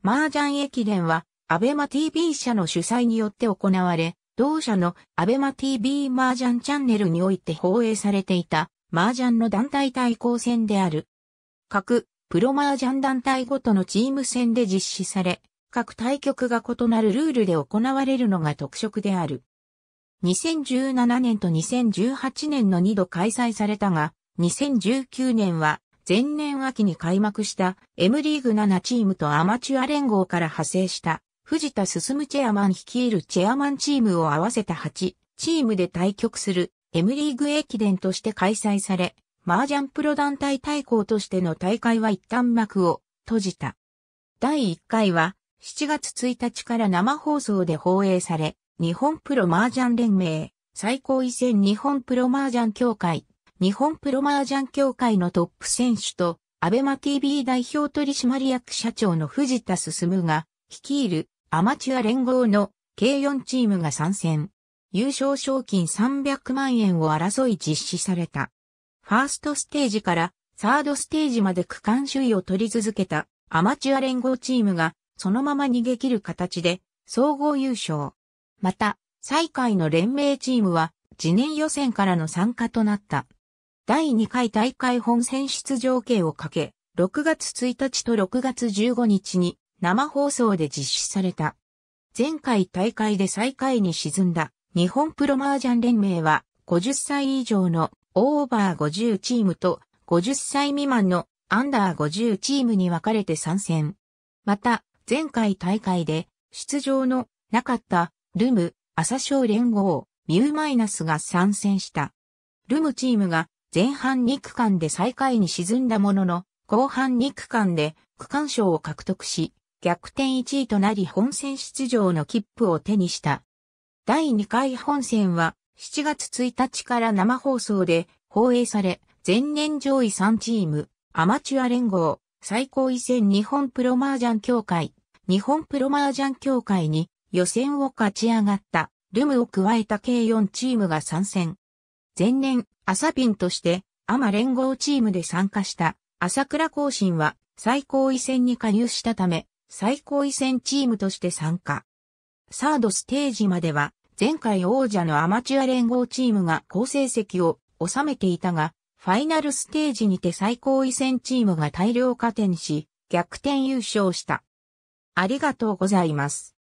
麻雀駅伝は、アベマ TV 社の主催によって行われ、同社のアベマ TV 麻雀チャンネルにおいて放映されていた麻雀の団体対抗戦である。各プロ麻雀団体ごとのチーム戦で実施され、各対局が異なるルールで行われるのが特色である。2017年と2018年の2度開催されたが、2019年は前年秋に開幕した M リーグ7チームとアマチュア連合から派生した藤田進チェアマン率いるチェアマンチームを合わせた8チームで対局する M リーグ駅伝として開催され、麻雀プロ団体対抗としての大会は一旦幕を閉じた。第1回は7月1日から生放送で放映され、日本プロ麻雀連盟、最高位戦日本プロ麻雀協会日本プロマージャン協会のトップ選手と、アベマ TV 代表取締役社長の藤田進が、率いるアマチュア連合の k 4チームが参戦。優勝賞金300万円を争い実施された。ファーストステージからサードステージまで区間首位を取り続けたアマチュア連合チームがそのまま逃げ切る形で総合優勝。また、最下位の連盟チームは次年予選からの参加となった。第2回大会本選出場権をかけ、6月1日と6月15日に生放送で実施された。前回大会で最下位に沈んだ日本プロマージャン連盟は50歳以上のオーバー50チームと50歳未満のアンダー50チームに分かれて参戦。また、前回大会で出場のなかったルム、朝青連合、ミューマイナスが参戦した。ルムチームが前半2区間で最下位に沈んだものの、後半2区間で区間賞を獲得し、逆転1位となり本戦出場の切符を手にした。第2回本戦は7月1日から生放送で放映され、前年上位3チーム、アマチュア連合、最高位戦日本プロマージャン協会、日本プロマージャン協会に予選を勝ち上がったルムを加えた計4チームが参戦。前年、朝ピンとして、アマ連合チームで参加した、朝倉更新は、最高位戦に加入したため、最高位戦チームとして参加。サードステージまでは、前回王者のアマチュア連合チームが好成績を収めていたが、ファイナルステージにて最高位戦チームが大量加点し、逆転優勝した。ありがとうございます。